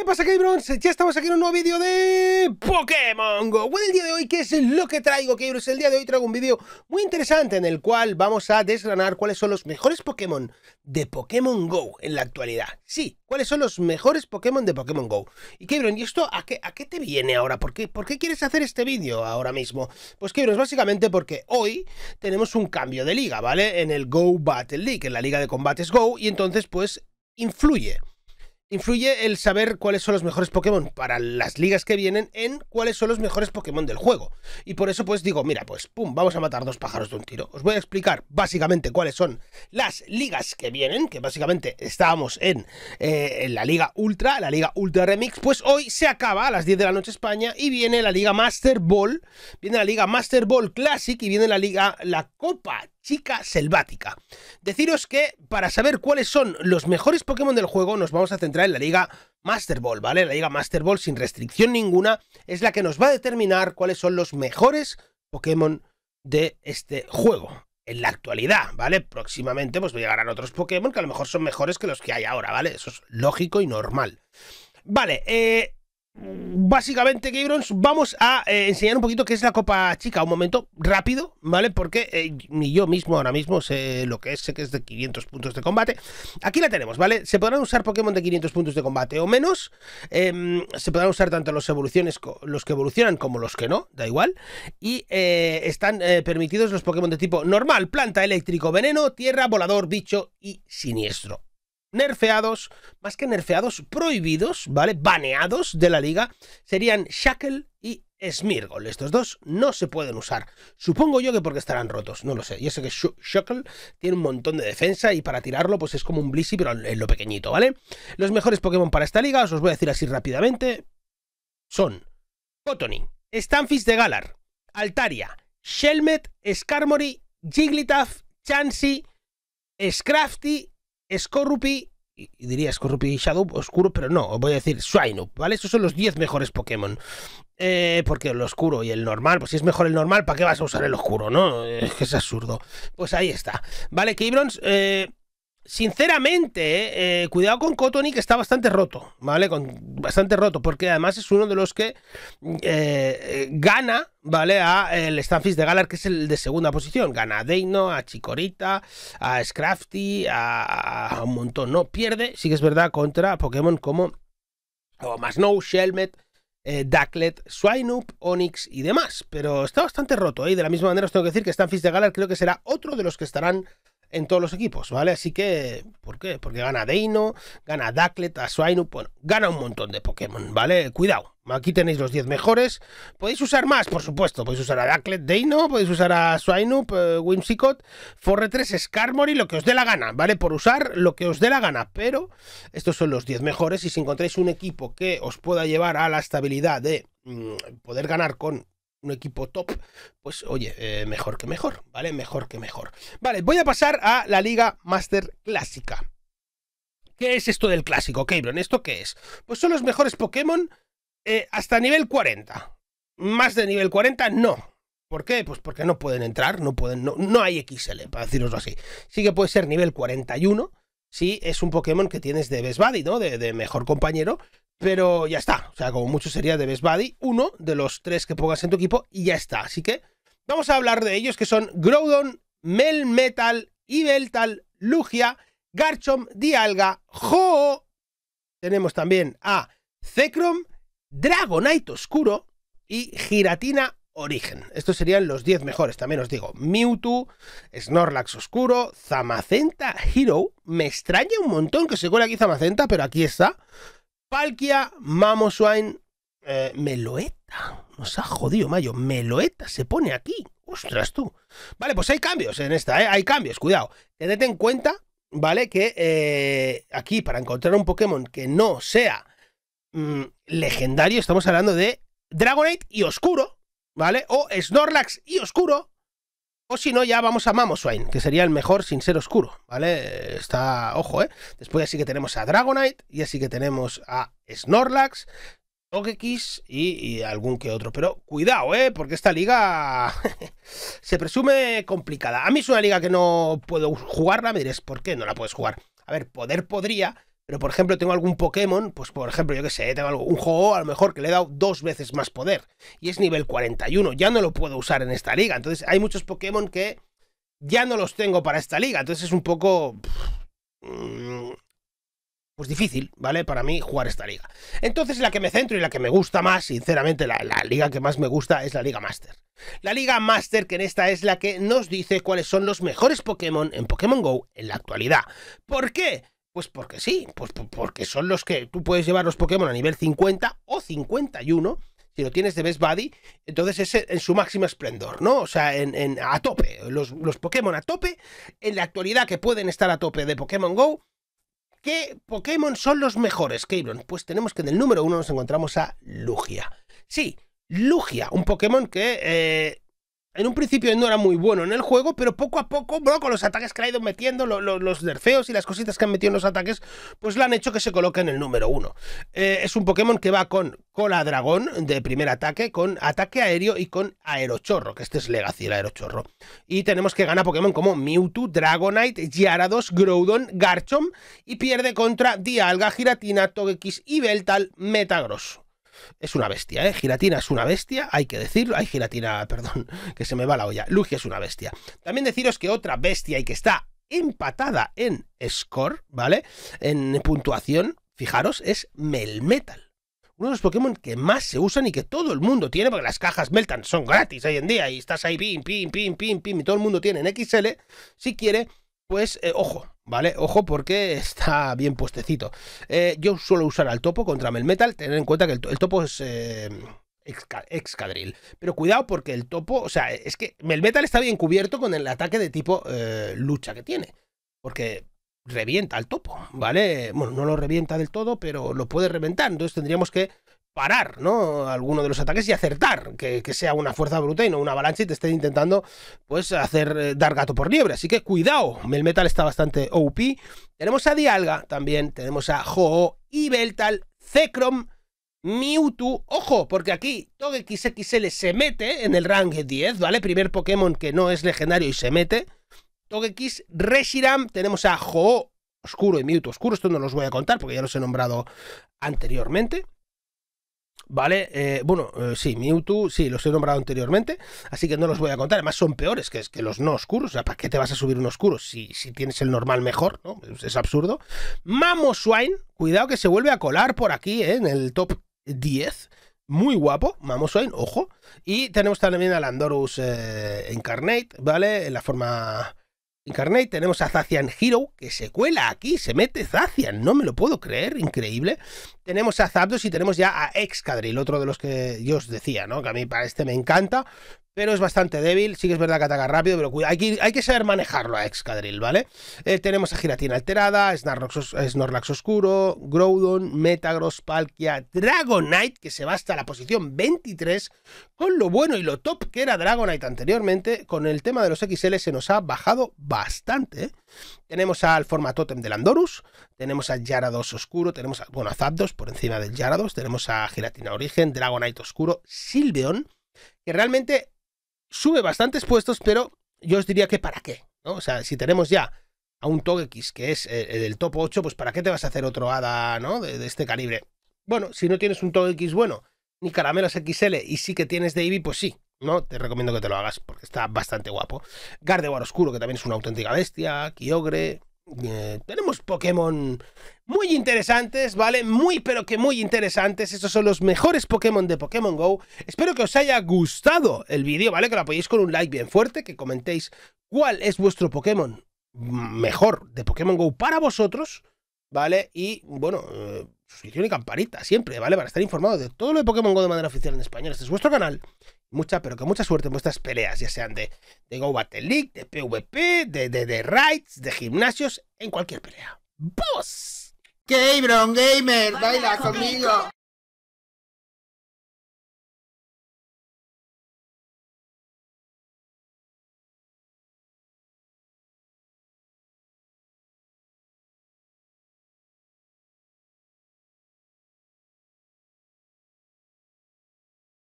¿Qué pasa, Keybrons? Ya estamos aquí en un nuevo vídeo de Pokémon GO. Bueno, el día de hoy, ¿qué es lo que traigo, Keybrons? El día de hoy traigo un vídeo muy interesante en el cual vamos a desgranar cuáles son los mejores Pokémon de Pokémon GO en la actualidad. Sí, cuáles son los mejores Pokémon de Pokémon GO. Y Keybrons, ¿y esto a qué, te viene ahora? ¿Por qué, ¿Por qué quieres hacer este vídeo ahora mismo? Pues, Keybrons, básicamente porque hoy tenemos un cambio de liga, ¿vale? En el GO Battle League, en la liga de combates GO, y entonces, pues, influye influye el saber cuáles son los mejores Pokémon para las ligas que vienen en cuáles son los mejores Pokémon del juego. Y por eso pues digo, mira, pues pum, vamos a matar dos pájaros de un tiro. Os voy a explicar básicamente cuáles son las ligas que vienen, que básicamente estábamos en, eh, la Liga Ultra, la Liga Ultra Remix, pues hoy se acaba a las 10 de la noche España y viene la Liga Master Ball, viene la Liga Master Ball Classic y viene la Liga, la Copa Chica Selvática. Deciros que para saber cuáles son los mejores Pokémon del juego nos vamos a centrar en la liga Master Ball, ¿vale? La liga Master Ball sin restricción ninguna es la que nos va a determinar cuáles son los mejores Pokémon de este juego en la actualidad, ¿vale? Próximamente pues llegarán otros Pokémon que a lo mejor son mejores que los que hay ahora, ¿vale? Eso es lógico y normal. Vale, eh, básicamente, Gabrons, vamos a eh, enseñar un poquito qué es la Copa Chica. Un momento rápido, ¿vale? Porque ni eh, yo mismo ahora mismo sé lo que es, sé que es de 500 puntos de combate. Aquí la tenemos, ¿vale? Se podrán usar Pokémon de 500 puntos de combate o menos. Em, se podrán usar tanto los, evoluciones, los que evolucionan como los que no, da igual. Y eh, están permitidos los Pokémon de tipo normal, planta, eléctrico, veneno, tierra, volador, bicho y siniestro nerfeados, más que nerfeados, prohibidos, ¿vale? Baneados de la liga, serían Shackle y Smirgol. Estos dos no se pueden usar. Supongo yo que porque estarán rotos, no lo sé. Yo sé que Shackle tiene un montón de defensa y para tirarlo pues es como un Blissey pero en lo pequeñito, ¿vale? Los mejores Pokémon para esta liga, os los voy a decir así rápidamente, son Cotoning, Stanfish de Galar, Altaria, Shelmet, Skarmory, Jigglytuff, Chansey, Scrafty Scorupi, y diría Scorupi Shadow Oscuro, pero no, voy a decir Shinyup, ¿vale? esos son los 10 mejores Pokémon. Eh, porque el oscuro y el normal, pues si es mejor el normal, ¿para qué vas a usar el oscuro, no? que es absurdo. Pues ahí está. Vale, Keybrons, eh, Sinceramente, eh, cuidado con Cotoni, que está bastante roto, ¿vale? Con, bastante roto, porque además es uno de los que eh, eh, gana, ¿vale? A el Stanfis de Galar, que es el de segunda posición. Gana a Deino, a Chikorita, a Scrafty, a, un montón. No pierde, sí que es verdad, contra Pokémon como o Shelmet, eh, Ducklet, Onix y demás. Pero está bastante roto, ¿eh? De la misma manera os tengo que decir que Stanfis de Galar creo que será otro de los que estarán en todos los equipos, ¿vale? Así que, ¿por qué? Porque gana Deino, gana Daclet, Asuainu, bueno, gana un montón de Pokémon, ¿vale? Cuidado, aquí tenéis los 10 mejores. Podéis usar más, por supuesto, podéis usar a Daclet, Deino, podéis usar a Swainup, Whimsicott, Forre 3, Skarmory, lo que os dé la gana, ¿vale? Por usar lo que os dé la gana, pero estos son los 10 mejores y si encontráis un equipo que os pueda llevar a la estabilidad de mm, poder ganar con un equipo top, pues oye, eh, mejor que mejor, ¿vale? Mejor que mejor. Vale, voy a pasar a la Liga Master Clásica. ¿Qué es esto del clásico, Cabron? ¿Esto qué es? Pues son los mejores Pokémon eh, hasta nivel 40. Más de nivel 40 no. ¿Por qué? Pues porque no pueden entrar, no pueden, no, no hay XL, para deciroslo así. Sí que puede ser nivel 41, sí es un Pokémon que tienes de Best Buddy, ¿no? De, mejor compañero, pero ya está. O sea, como mucho sería de Best Buddy, uno de los tres que pongas en tu equipo y ya está. Así que vamos a hablar de ellos, que son Groudon, Melmetal, Ibeltal, Lugia, Garchomp, Dialga, Ho. Tenemos también a Zekrom, Dragonite Oscuro y Giratina origen. Estos serían los 10 mejores, también os digo. Mewtwo, Snorlax Oscuro, Zamacenta Hero. Me extraña un montón que se cuele aquí Zamacenta, pero aquí está. Palkia, Mamoswine, eh, Meloeta. Nos ha jodido, Mayo. Meloeta se pone aquí. Ostras tú. Vale, pues hay cambios en esta, ¿eh? Hay cambios, cuidado. Tened en cuenta, ¿vale? Que eh, aquí para encontrar un Pokémon que no sea mm, legendario, estamos hablando de Dragonite y Oscuro, ¿vale? O Snorlax y Oscuro. O si no, ya vamos a Mamoswine, que sería el mejor sin ser oscuro, ¿vale? Está, ojo, ¿eh? Después así que tenemos a Dragonite, y así que tenemos a Snorlax, Togekiss y, y algún que otro. Pero cuidado, ¿eh? Porque esta liga se presume complicada. A mí es una liga que no puedo jugarla, me diréis, ¿por qué no la puedes jugar? A ver, poder podría, pero, por ejemplo, tengo algún Pokémon, pues por ejemplo, yo que sé, tengo un juego a lo mejor que le he dado dos veces más poder. Y es nivel 41. Ya no lo puedo usar en esta liga. Entonces, hay muchos Pokémon que ya no los tengo para esta liga. Entonces, es un poco. Mm, pues difícil, ¿vale? Para mí jugar esta liga. Entonces, la que me centro y la que me gusta más, sinceramente, la, la liga que más me gusta es la Liga Master. La Liga Master, que en esta es la que nos dice cuáles son los mejores Pokémon en Pokémon Go en la actualidad. ¿Por qué? Pues porque sí, pues porque son los que tú puedes llevar los Pokémon a nivel 50 o 51, si lo tienes de Best Buddy, entonces es en su máximo esplendor, ¿no? O sea, en, a tope, los, Pokémon a tope, en la actualidad que pueden estar a tope de Pokémon Go, ¿qué Pokémon son los mejores, Cabron? Pues tenemos que en el número uno nos encontramos a Lugia. Sí, Lugia, un Pokémon que eh, en un principio no era muy bueno en el juego, pero poco a poco, bro, con los ataques que ha ido metiendo, los nerfeos y las cositas que han metido en los ataques, pues le han hecho que se coloque en el número uno. Eh, es un Pokémon que va con cola dragón de primer ataque, con ataque aéreo y con aerochorro, que este es Legacy, el aerochorro. Y tenemos que ganar Pokémon como Mewtwo, Dragonite, Gyarados, Groudon, Garchomp y pierde contra Dialga, Giratina, Togekiss y Beltal, Metagross es una bestia, ¿eh? Giratina es una bestia, hay que decirlo. Hay Giratina, perdón, que se me va la olla. Lugia es una bestia. También deciros que otra bestia y que está empatada en score, ¿vale? En puntuación, fijaros, es Melmetal uno de los Pokémon que más se usan y que todo el mundo tiene, porque las cajas Meltan son gratis hoy en día y estás ahí, pim, pim, pim, pim, pim, y todo el mundo tiene en XL, si quiere, pues, eh, ojo, ¿vale? Ojo porque está bien puestecito. Eh, yo suelo usar al topo contra Melmetal, tener en cuenta que el, topo es... Eh, excadril. Pero cuidado porque el topo, o sea, es que Melmetal está bien cubierto con el ataque de tipo eh, lucha que tiene. Porque revienta al topo, ¿vale? Bueno, no lo revienta del todo, pero lo puede reventar. Entonces tendríamos que parar ¿no? alguno de los ataques y acertar, que, sea una fuerza bruta y no una avalancha y te esté intentando pues hacer eh, dar gato por liebre. Así que cuidado, Melmetal está bastante OP. Tenemos a Dialga también, tenemos a Ho y Beltal, Zekrom, Mewtwo. Ojo, porque aquí XL se mete en el rank 10, ¿vale? Primer Pokémon que no es legendario y se mete. Togekiss, Reshiram, tenemos a Ho Oscuro y Mewtwo Oscuro, esto no los voy a contar porque ya los he nombrado anteriormente. ¿vale? Eh, bueno, eh, sí, Mewtwo, sí, los he nombrado anteriormente, así que no los voy a contar. Además, son peores que, que los no oscuros. O sea, ¿para qué te vas a subir un oscuro si, tienes el normal mejor? ¿no? Es, absurdo. Mamoswine, cuidado que se vuelve a colar por aquí, eh, en el top 10 muy guapo, Mamoswine, ojo. Y tenemos también al Landorus Incarnate, ¿vale? En la forma Incarnate, tenemos a Zacian Hero, que se cuela aquí, se mete Zacian, no me lo puedo creer, increíble. Tenemos a Zapdos y tenemos ya a Excadrill, otro de los que yo os decía, ¿no? Que a mí para este me encanta, pero es bastante débil. Sí que es verdad que ataca rápido, pero cuidado. Hay que, hay que saber manejarlo a Excadrill, ¿vale? Eh, tenemos a Giratina Alterada, Snorlax, Oscuro, Groudon, Metagross, Palkia, Dragonite, que se va hasta la posición 23, con lo bueno y lo top que era Dragonite anteriormente. Con el tema de los XL se nos ha bajado bastante. ¿eh? Tenemos al Formatotem de Landorus. tenemos a Yarados Oscuro, tenemos a, bueno, a Zapdos por encima del Yarados, tenemos a Giratina Origen, Dragonite Oscuro, Silveon, que realmente sube bastantes puestos, pero yo os diría que para qué, ¿no? O sea, si tenemos ya a un X que es el eh, eh, del top 8, pues para qué te vas a hacer otro hada, ¿no? De, este calibre. Bueno, si no tienes un X bueno, ni Caramelas XL y sí que tienes de pues sí, ¿no? Te recomiendo que te lo hagas porque está bastante guapo. Gardevoir Oscuro, que también es una auténtica bestia, Kyogre, eh, tenemos Pokémon muy interesantes, ¿vale? Muy, pero que muy interesantes. Estos son los mejores Pokémon de Pokémon GO. Espero que os haya gustado el vídeo, ¿vale? Que lo apoyéis con un like bien fuerte, que comentéis cuál es vuestro Pokémon mejor de Pokémon GO para vosotros, ¿vale? Y, bueno... Eh, suscripción y campanita, siempre, ¿vale? Para estar informado de todo lo de Pokémon GO de manera oficial en español. Este es vuestro canal mucha, pero que mucha suerte en vuestras peleas, ya sean de, de Go Battle League, de PvP, de, de, de raids, de gimnasios, en cualquier pelea. ¡Vos! ¡Gabron Gamer! ¡Baila conmigo!